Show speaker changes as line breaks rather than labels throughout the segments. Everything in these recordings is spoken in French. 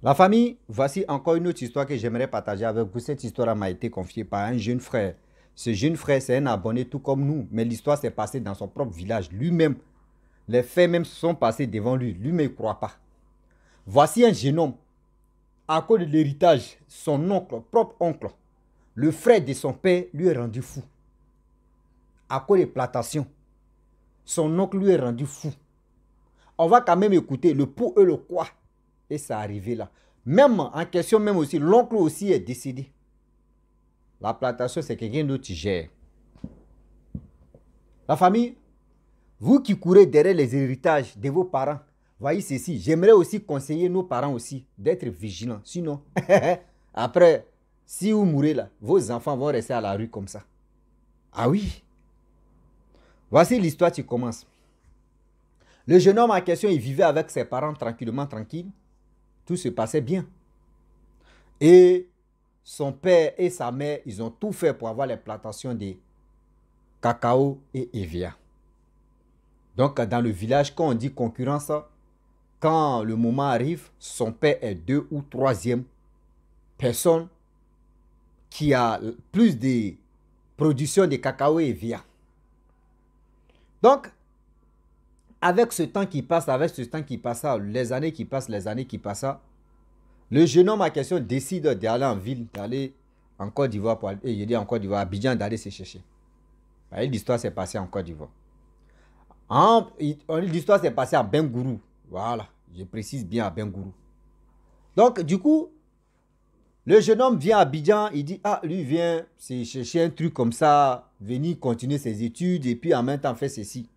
La famille, voici encore une autre histoire que j'aimerais partager avec vous. Cette histoire m'a été confiée par un jeune frère. Ce jeune frère, c'est un abonné tout comme nous, mais l'histoire s'est passée dans son propre village, lui-même. Les faits même sont passés devant lui, lui-même ne croit pas. Voici un jeune homme, à cause de l'héritage, son oncle, propre oncle, le frère de son père lui est rendu fou. À cause des plantations, son oncle lui est rendu fou. On va quand même écouter le pour et le quoi et ça arrivé là. Même en question, même aussi, l'oncle aussi est décédé. La plantation, c'est quelqu'un d'autre qui gère. La famille, vous qui courez derrière les héritages de vos parents, voyez ceci. J'aimerais aussi conseiller nos parents aussi d'être vigilants. Sinon, après, si vous mourrez là, vos enfants vont rester à la rue comme ça. Ah oui. Voici l'histoire qui commence. Le jeune homme en question, il vivait avec ses parents tranquillement, tranquille tout se passait bien. Et son père et sa mère, ils ont tout fait pour avoir les plantations de cacao et Evia. Donc, dans le village, quand on dit concurrence, quand le moment arrive, son père est deux ou troisième personne qui a plus de production de cacao et Evia. Donc, avec ce temps qui passe, avec ce temps qui passe, les années qui passent, les années qui passent, le jeune homme en question décide d'aller en ville, d'aller en Côte d'Ivoire, pour, et il en Côte d'Ivoire, Abidjan, d'aller se chercher. L'histoire s'est passée en Côte d'Ivoire. L'histoire s'est passée à Bengourou. Voilà, je précise bien à Bengourou. Donc, du coup, le jeune homme vient à Abidjan, il dit, ah, lui vient se chercher un truc comme ça, venir continuer ses études et puis en même temps faire ceci.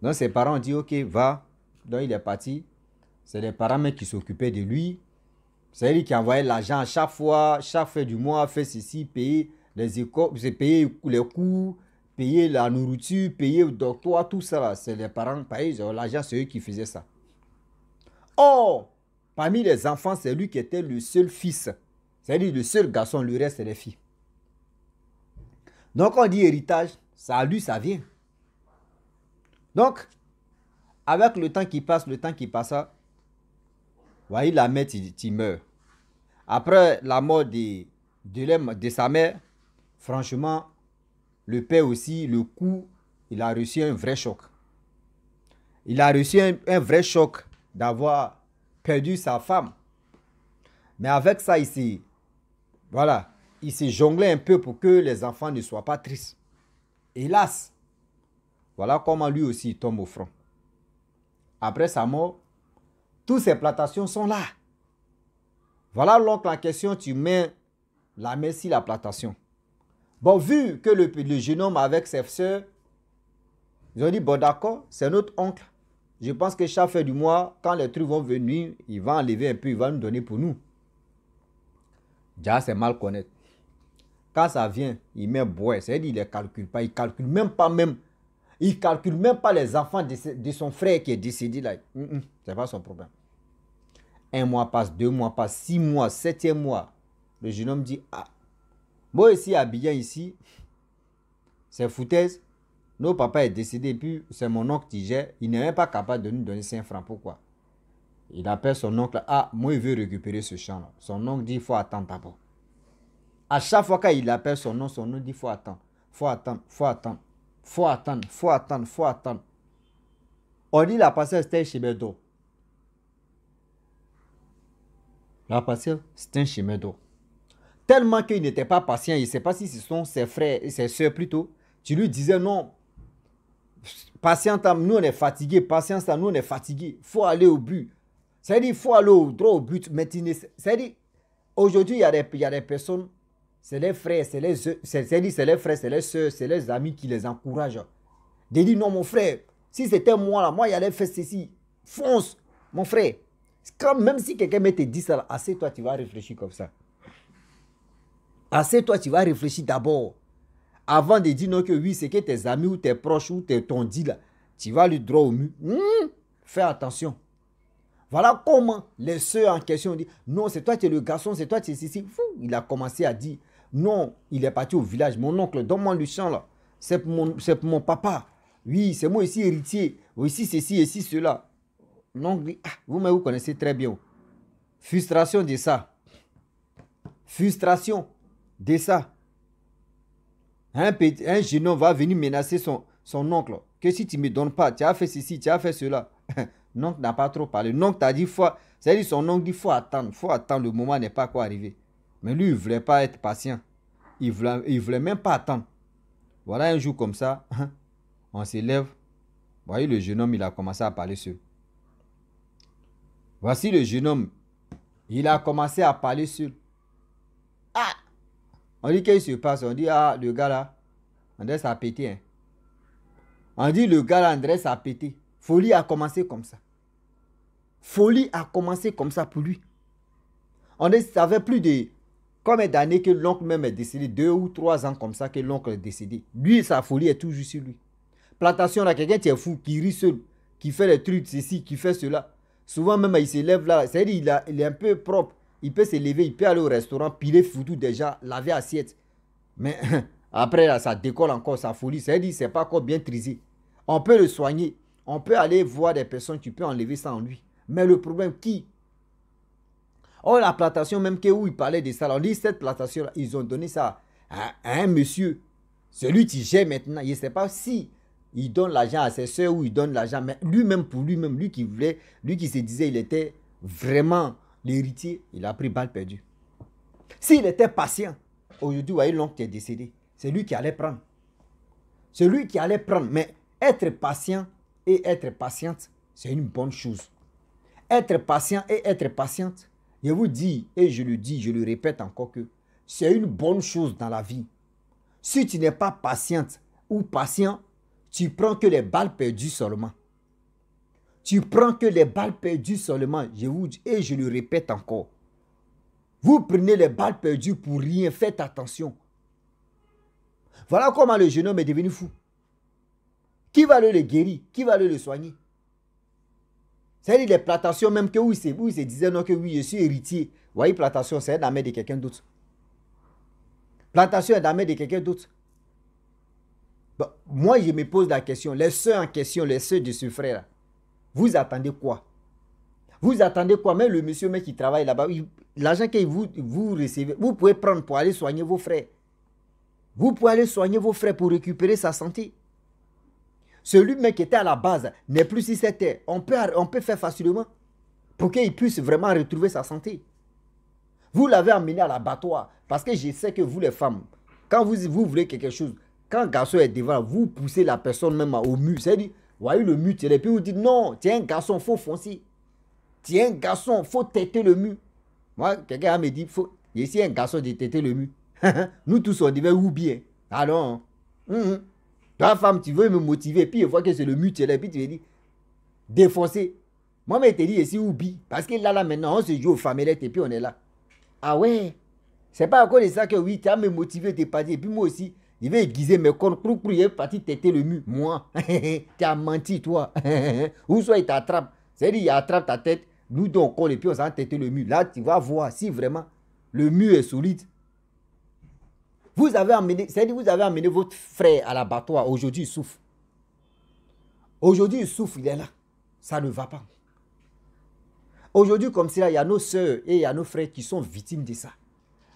Donc ses parents ont dit, ok, va. Donc il est parti. C'est les parents qui s'occupaient de lui. C'est lui qui envoyait l'argent à chaque fois, chaque fin du mois, fait ceci, payer les écoles, payer les cours, payer la nourriture, payer le docteur, tout ça. C'est les parents, l'argent, c'est eux qui faisaient ça. Or, parmi les enfants, c'est lui qui était le seul fils. cest lui le seul garçon, le reste, c'est les filles. Donc, on dit héritage, ça lui, ça vient. Donc, avec le temps qui passe, le temps qui passe, voyez la mère qui meurt. Après la mort de, de, sa mère, franchement, le père aussi, le coup, il a reçu un vrai choc. Il a reçu un, vrai choc d'avoir perdu sa femme. Mais avec ça, voilà, il s'est jonglé un peu pour que les enfants ne soient pas tristes. Hélas, voilà comment lui aussi tombe au front. Après sa mort, toutes ces plantations sont là. Voilà l'oncle en question, tu mets la main sur la plantation. Bon, vu que le, le jeune homme avec ses soeurs, ils ont dit, bon d'accord, c'est notre oncle. Je pense que chaque fin du mois, quand les trucs vont venir, il va enlever un peu, il va nous donner pour nous. Déjà, c'est mal connaître. Quand ça vient, il met bois, c'est-à-dire calcule pas, il ne calcule même pas même il calcule même pas les enfants de, son frère qui est décédé là. Mm, mm, c'est pas son problème. Un mois passe, deux mois passe, six mois, septième mois. Le jeune homme dit, ah, moi ici, habillé ici, c'est foutaise. Nos papa est décédé, et puis c'est mon oncle qui gère. Il n'est même pas capable de nous donner 5 francs. Pourquoi Il appelle son oncle, ah, moi, il veut récupérer ce champ-là. Son oncle dit, il faut attendre d'abord. À chaque fois qu'il appelle son oncle, son oncle dit, il faut attendre, faut attendre, faut attendre faut attendre, faut attendre, faut attendre. On dit la patience, c'est un chemin d'eau. La patience, c'est un chemin d'eau. Tellement qu'il n'était pas patient, il ne sait pas si ce sont ses frères et ses soeurs plutôt. Tu lui disais non, patiente, nous on est fatigué, patience, nous on est fatigué, faut aller au but. Ça veut dire, faut aller au droit au but. Mais ça veut dire, aujourd'hui, il y, y a des personnes c'est les frères, c'est les soeurs, c'est les frères, c'est les c'est les amis qui les encouragent. De dire non, mon frère, si c'était moi là, moi j'allais faire ceci. Fonce, mon frère. même si quelqu'un me dit ça, assez toi, tu vas réfléchir comme ça. Assez toi, tu vas réfléchir d'abord. Avant de dire non que oui, c'est que tes amis ou tes proches ou tes ton dit là, tu vas lui droit au mur. Hum, fais attention. Voilà comment les soeurs en question disent, non, c'est toi, tu es le garçon, c'est toi, tu es ceci. Il a commencé à dire, non, il est parti au village. Mon oncle, donne-moi le champ là. C'est pour, mon, papa. Oui, c'est moi ici héritier. Ici, ceci, ici, cela. Non, ah, vous, mais vous connaissez très bien. Frustration de ça. Frustration de ça. Un, va venir menacer son, oncle. Que si tu ne me donnes pas, tu as fait ceci, tu as fait cela. L'oncle n'a pas trop parlé. L'oncle t'a dit, faut, son oncle dit, faut attendre, faut attendre, le moment n'est pas quoi arriver. Mais lui, il ne voulait pas être patient. Il ne voulait, il voulait même pas attendre. Voilà un jour comme ça, on s'élève. Voyez le jeune homme, il a commencé à parler sur. Voici le jeune homme. Il a commencé à parler sur. Ah! On dit qui se passe. On dit, ah, le gars là, Andrés a pété. Hein. On dit, le gars là, Andrés a pété. Folie a commencé comme ça. Folie a commencé comme ça pour lui. On ne savait plus de Combien d'années que l'oncle même est décédé, deux ou trois ans comme ça que l'oncle est décédé. Lui, sa folie est toujours sur lui. Plantation, là, quelqu'un qui est fou, qui rit seul, qui fait les trucs, ceci, qui fait cela. Souvent même, il se lève là, c'est-à-dire il, est un peu propre. Il peut se lever, il peut aller au restaurant, piler foutu déjà, laver assiette. Mais après, là, ça décolle encore, sa folie. C'est-à-dire c'est pas encore bien trisé. On peut le soigner. On peut aller voir des personnes, tu peux enlever ça en lui. Mais le problème, qui Oh, la plantation, même que où il parlait de ça, on dit cette plantation, ils ont donné ça à, un monsieur. Celui qui gère maintenant, je ne sais pas si il donne l'argent à ses soeurs ou il donne l'argent, mais lui-même, pour lui-même, lui qui voulait, lui qui se disait, il était vraiment l'héritier, il a pris balle perdue. S'il était patient, aujourd'hui, voyez l'oncle qui est décédé, c'est lui qui allait prendre. C'est lui qui allait prendre, mais être patient et être patiente, c'est une bonne chose. Être patient et être patiente, je vous dis, et je le dis, je le répète encore que c'est une bonne chose dans la vie. Si tu n'es pas patiente ou patient, tu prends que les balles perdues seulement. Tu prends que les balles perdues seulement, je vous dis, et je le répète encore. Vous prenez les balles perdues pour rien, faites attention. Voilà comment le jeune homme est devenu fou. Qui va le guérir Qui va le soigner c'est-à-dire les plantations même que oui c'est vous c'est disait non que oui, je suis héritier. Vous voyez, plantation, c'est la main de quelqu'un d'autre. Plantation est la main de quelqu'un d'autre. moi, je me pose la question, les soeurs en question, les soeurs de ce frère, vous attendez quoi Vous attendez quoi Même le monsieur mec qui travaille là-bas, l'argent que vous, vous recevez, vous pouvez prendre pour aller soigner vos frères. Vous pouvez aller soigner vos frères pour récupérer sa santé celui même qui était à la base n'est plus si c'était. On peut, on peut faire facilement pour qu'il puisse vraiment retrouver sa santé. Vous l'avez amené à l'abattoir parce que je sais que vous les femmes, quand vous, vous voulez quelque chose, quand un garçon est devant, vous poussez la personne même au mur. C'est-à-dire, voyez le mur, et puis vous dites non, tiens, garçon, faut foncer. Tiens, garçon, faut têter le mur. Moi, quelqu'un me dit, faut, ici un garçon qui têter le mur. Nous tous, on devait ou bien. Allons. Hein. Hum, hum. Ta femme, tu veux me motiver, puis il voit que c'est le mutuel, puis tu lui dis, défoncer. Moi, je te dit ici, bi, Parce que là, là, maintenant, on se joue aux familles, et puis on est là. Ah ouais? C'est pas à cause de ça que oui, tu as me motivé, es parti. Et puis moi aussi, il veut aiguiser mes cornes, pour est parti têter le mur. Moi, tu as menti, toi. Ou soit il t'attrape. C'est-à-dire, il attrape ta tête, nous donc on et puis on s'en tété le mur. Là, tu vas voir si vraiment le mur est solide. Vous avez amené, cest vous avez amené votre frère à l'abattoir. Aujourd'hui, il souffre. Aujourd'hui, il souffre, il est là. Ça ne va pas. Aujourd'hui, comme cela, il y a nos soeurs et il y a nos frères qui sont victimes de ça.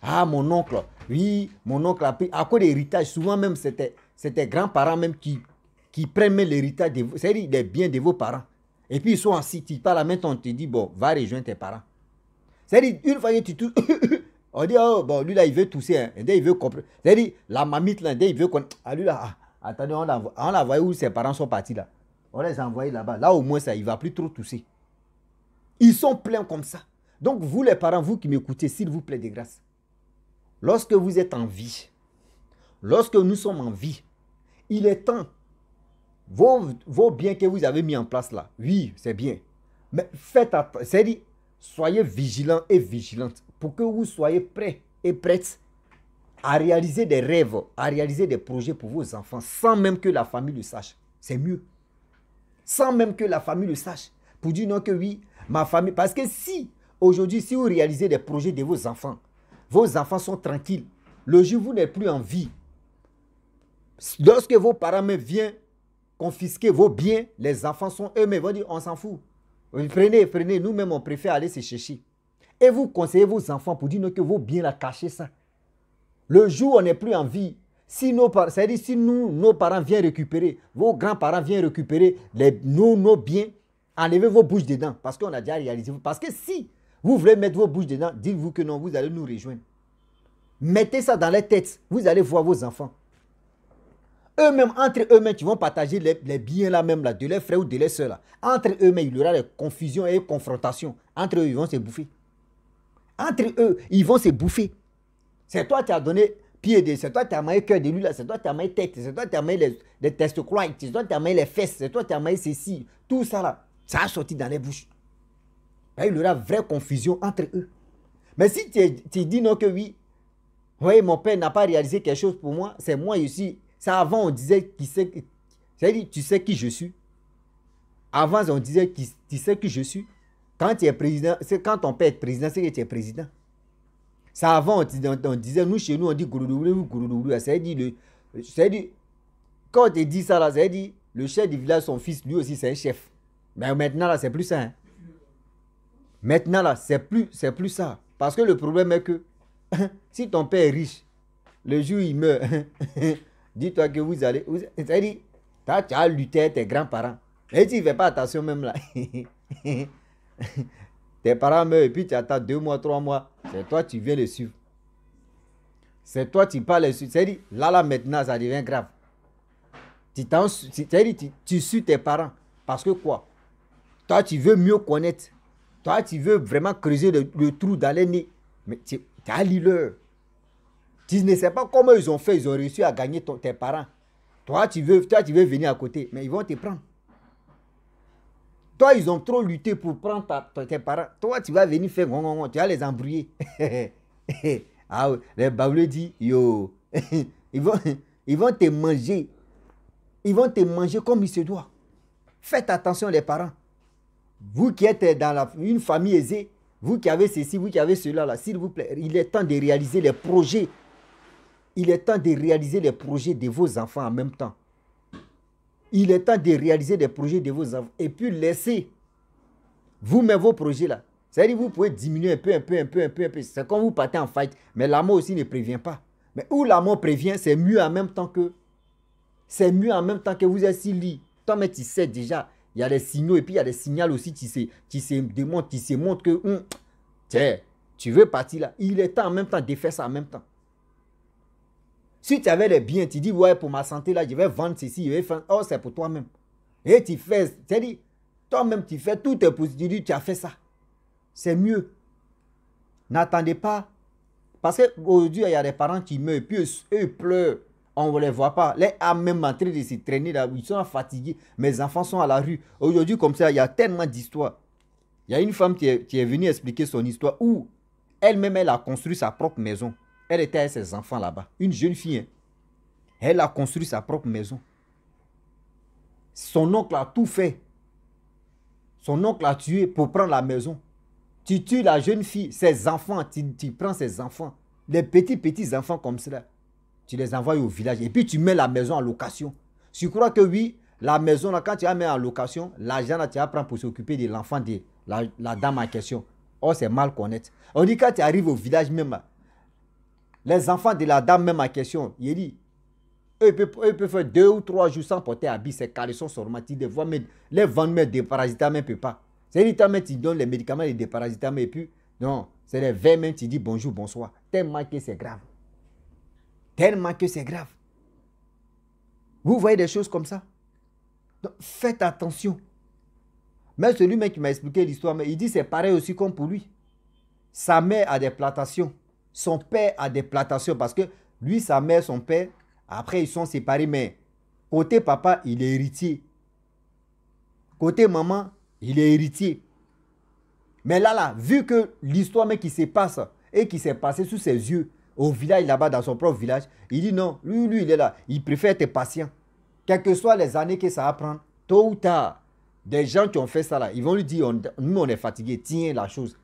Ah, mon oncle, oui, mon oncle a pris. À cause de l'héritage, souvent même, c'était c'était grands-parents même qui, qui prennent l'héritage de cest des biens de vos parents. Et puis ils sont assis, tu la à main, on te dit, bon, va rejoindre tes parents. C'est-à-dire, une fois que tu touches, on dit, oh, bon, lui là, il veut tousser. Hein. il veut comprendre. C'est-à-dire, la mamite là, il veut qu'on. Ah, lui là, ah, attendez, on l'a, on où ses parents sont partis là. On les a envoyés là-bas. Là, au moins, ça, il ne va plus trop tousser. Ils sont pleins comme ça. Donc, vous les parents, vous qui m'écoutez, s'il vous plaît, des grâces. Lorsque vous êtes en vie, lorsque nous sommes en vie, il est temps. Vos, vos biens que vous avez mis en place là, oui, c'est bien. Mais faites attention soyez vigilants et vigilantes pour que vous soyez prêts et prêtes à réaliser des rêves, à réaliser des projets pour vos enfants sans même que la famille le sache. C'est mieux. Sans même que la famille le sache. Pour dire non que oui, ma famille. Parce que si aujourd'hui, si vous réalisez des projets de vos enfants, vos enfants sont tranquilles. Le jour vous n'êtes plus en vie, lorsque vos parents viennent confisquer vos biens, les enfants sont eux-mêmes. Ils vont on s'en fout. Prenez, prenez, nous-mêmes, on préfère aller se chercher. Et vous conseillez vos enfants pour dire que vos bien la cacher ça. Le jour où on n'est plus en vie, si nos, c'est-à-dire si nous, nos parents viennent récupérer, vos grands-parents viennent récupérer nos, nos biens, enlevez vos bouches dedans. Parce qu'on a déjà réalisé. Parce que si vous voulez mettre vos bouches dedans, dites-vous que non, vous allez nous rejoindre. Mettez ça dans les têtes. Vous allez voir vos enfants. Eux-mêmes, entre eux-mêmes, tu vont partager les, biens là même, là, de leurs frères ou de leurs soeurs. Entre eux-mêmes, il y aura des confusions et des confrontations. Entre eux, ils vont se bouffer. Entre eux, ils vont se bouffer. C'est toi qui as donné pied, de, c'est toi qui as maillé cœur de lui, là, c'est toi qui as maillé tête, c'est toi qui as maillé les, testes croix, c'est toi qui as maillé les fesses, c'est toi qui as maillé ceci. Tout ça là, ça a sorti dans les bouches. Ben, il y aura vraie confusion entre eux. Mais si tu, dis non que oui, oui, mon père n'a pas réalisé quelque chose pour moi, c'est moi ici ça, avant, on disait qui tu sais qui je suis. Avant, on disait qui, tu sais qui je suis. Quand tu es président, c'est quand ton père est président, c'est que tu es président. Ça, avant, on, disait, nous, chez nous, on dit ça cest dire quand tu dit ça, là, cest dire le chef du village, son fils, lui aussi, c'est un chef. Mais maintenant, là, c'est plus ça. Hein. Maintenant, là, c'est plus, c'est plus ça. Parce que le problème est que si ton père est riche, le jour où il meurt, dis-toi que vous allez. c'est-à-dire, tu as lutté tes grands-parents. Et tu ne fais pas attention même là. tes parents meurent et puis tu attends deux mois, trois mois. C'est toi, tu viens les suivre. C'est toi, tu parles les suivre. C'est-à-dire, là, là, maintenant, ça devient grave. Tu, t'en, cest à tu, suis tes parents. Parce que quoi Toi, tu veux mieux connaître. Toi, tu veux vraiment creuser le, trou dans les nez. Mais tu as lu tu ne sais pas comment ils ont fait, ils ont réussi à gagner tes parents. Toi tu, veux, tu veux venir à côté, mais ils vont te prendre. Toi, ils ont trop lutté pour prendre tes parents. Toi, tu vas venir faire gong, tu vas les embrouiller. Ah les babouleux disent, yo, ils, vont, te manger. Ils vont te manger comme il se doit. Faites attention les parents. Vous qui êtes dans une famille aisée, vous qui avez ceci, vous qui avez cela, s'il vous plaît, il est temps de réaliser les projets il est temps de réaliser les projets de vos enfants en même temps. Il est temps de réaliser les projets de vos enfants et puis laisser vous-même vos projets là. C'est-à-dire vous pouvez diminuer un peu, un peu, un peu, un peu, un peu. C'est quand vous partez en fight, mais l'amour aussi ne prévient pas. Mais où l'amour prévient, c'est mieux en même temps que. C'est mieux en même temps que vous êtes si lit. Toi, mais tu sais déjà, il y a des signaux et puis il y a des signaux aussi, tu se tu sais, tu que, hum, tu veux partir là. Il est temps en même temps de faire ça en même temps. Si tu avais les biens, tu dis, ouais, pour ma santé, là, je vais vendre ceci, je vais faire. Oh, c'est pour toi-même. Et tu fais, tu à dire toi-même, tu fais tout tes tu tu as fait ça. C'est mieux. N'attendez pas. Parce qu'aujourd'hui, il y a des parents qui meurent, puis eux, pleurent. On ne les voit pas. Les âmes même en de se traîner là, ils sont fatigués. Mes enfants sont à la rue. Aujourd'hui, comme ça, il y a tellement d'histoires. Il y a une femme qui est venue expliquer son histoire où elle-même, elle a construit sa propre maison. Elle était avec ses enfants là-bas. Une jeune fille. Hein. Elle a construit sa propre maison. Son oncle a tout fait. Son oncle a tué pour prendre la maison. Tu tues la jeune fille, ses enfants, tu, prends ses enfants. Les petits, petits enfants comme cela. Tu les envoies au village et puis tu mets la maison en location. Tu crois que oui, la maison, quand tu la mets en location, l'argent, tu la prends pour s'occuper de l'enfant de la, dame en question. Oh, c'est mal connaître. On dit quand tu arrives au village même, les enfants de la dame, même en question, il dit, eux, peuvent, faire deux ou trois jours sans porter habit, c'est ils sont les vois, mais les vendeurs des ne peuvent pas. C'est-à-dire, tu donnes les médicaments, les parasites et puis, non, c'est les verres, même, tu dis bonjour, bonsoir. Tellement que c'est grave. Tellement que c'est grave. Vous voyez des choses comme ça. Donc, faites attention. Mais celui-même qui m'a expliqué l'histoire, il dit c'est pareil aussi comme pour lui. Sa mère a des plantations. Son père a des plantations parce que lui, sa mère, son père, après ils sont séparés, mais côté papa, il est héritier. Côté maman, il est héritier. Mais là, là, vu que l'histoire qui se passe et qui s'est passée sous ses yeux, au village là-bas, dans son propre village, il dit non, lui, lui, il est là. Il préfère être patient. Quelles que soient les années que ça va prendre, tôt ou tard, des gens qui ont fait ça là, ils vont lui dire, nous, on est fatigués, tiens la chose.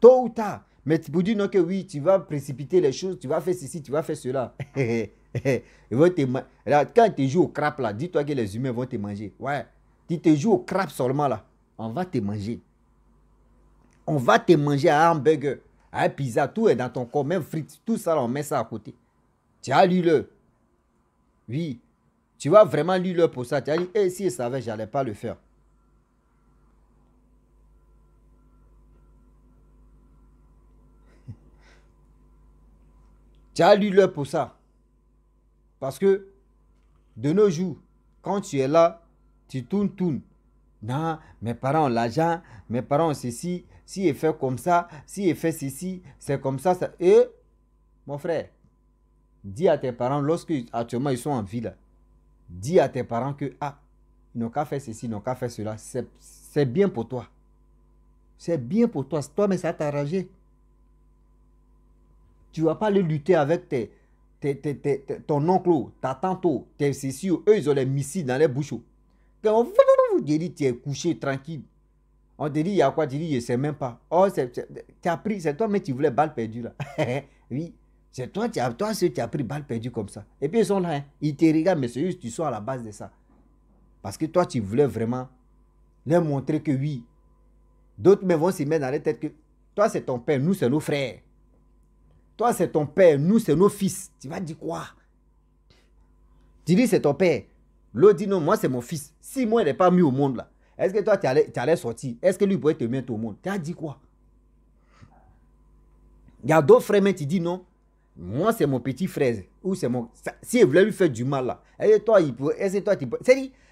Tôt ou tard, mais pour dire non que oui, tu vas précipiter les choses, tu vas faire ceci, tu vas faire cela. Ils te quand tu joues au crap là, dis-toi que les humains vont te manger. Ouais. Tu te joues au crap seulement là, on va te manger. On va te manger à un hamburger, à un pizza, tout est dans ton corps, même frites, tout ça on met ça à côté. Tu as lu le. Oui. Tu vas vraiment lu le pour ça. Tu as dit, eh, si je savais, j'allais pas le faire. J'allume leur pour ça. Parce que de nos jours, quand tu es là, tu tournes, tournes. Non, mes parents ont l'argent, mes parents ont ceci, si est fait comme ça, si est fait ceci, c'est comme ça, Et, mon frère, dis à tes parents, lorsque actuellement ils sont en ville, dis à tes parents que, ah, ils n'ont qu'à faire ceci, ils n'ont qu'à faire cela, c'est bien pour toi. C'est bien pour toi, toi, mais ça t'a arrangé. Tu ne vas pas aller lutter avec tes, tes, tes, ton oncle, ta tante, tes eux, ils ont les missiles dans les bouchons on te dit, tu es couché tranquille. On te dit, il y a quoi Tu dis, je ne sais même pas. Oh, tu as pris, c'est toi, mais tu voulais balle perdue là. oui, c'est toi, tu as, toi tu as pris balle perdue comme ça. Et puis ils sont là, hein. ils te regardent, mais c'est juste, tu sois à la base de ça. Parce que toi, tu voulais vraiment leur montrer que oui. D'autres mais vont s'y mettre dans la tête que toi, c'est ton père, nous, c'est nos frères. Toi, c'est ton père, nous, c'est nos fils. Tu vas dire quoi Tu dis, c'est ton père. L'autre dit, non, moi, c'est mon fils. Si moi, il n'est pas mis au monde, là, est-ce que toi, tu allais, sortir Est-ce que lui pourrait te mettre au monde Tu as dit quoi Il y a d'autres frères, mais tu dis non. Moi, c'est mon petit frère. Ou c'est mon. Si il voulait lui faire du mal, là, toi, il pourrait. tu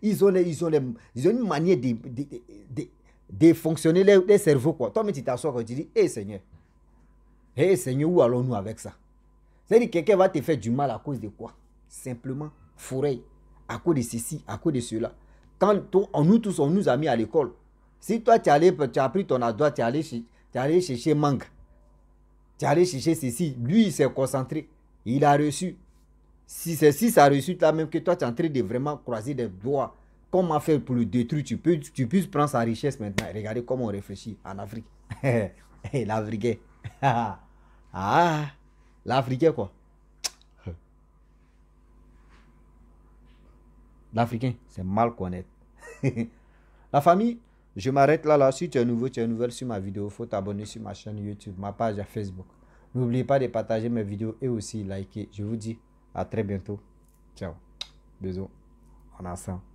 ils ont, ont une manière de, de, de, fonctionner les, cerveaux, quoi. Toi, mais tu t'assois, tu dis, hé, Seigneur. Hé eh, Seigneur, où allons-nous avec ça C'est-à-dire que quelqu'un va te faire du mal à cause de quoi Simplement, forêt. à cause de ceci, à cause de cela. Quand nous tous, on nous a mis à l'école. Si toi, tu as, tu as pris ton adroit, tu es allé, chercher mangue, tu es allé chercher ceci, lui, il s'est concentré, il a reçu. Si ceci, ça a reçu, là même que toi, tu es en train de vraiment croiser des doigts. Comment faire pour le détruire tu, peux, tu puisses prendre sa richesse maintenant. Regardez comment on réfléchit en Afrique. Eh, L'Africain. Ah, l'Africain quoi. L'Africain, c'est mal connaître. la famille, je m'arrête là, là. Si tu es nouveau, tu es nouvelle sur ma vidéo, faut t'abonner sur ma chaîne YouTube, ma page Facebook. N'oubliez pas de partager mes vidéos et aussi liker. Je vous dis à très bientôt. Ciao. Bisous. On ça.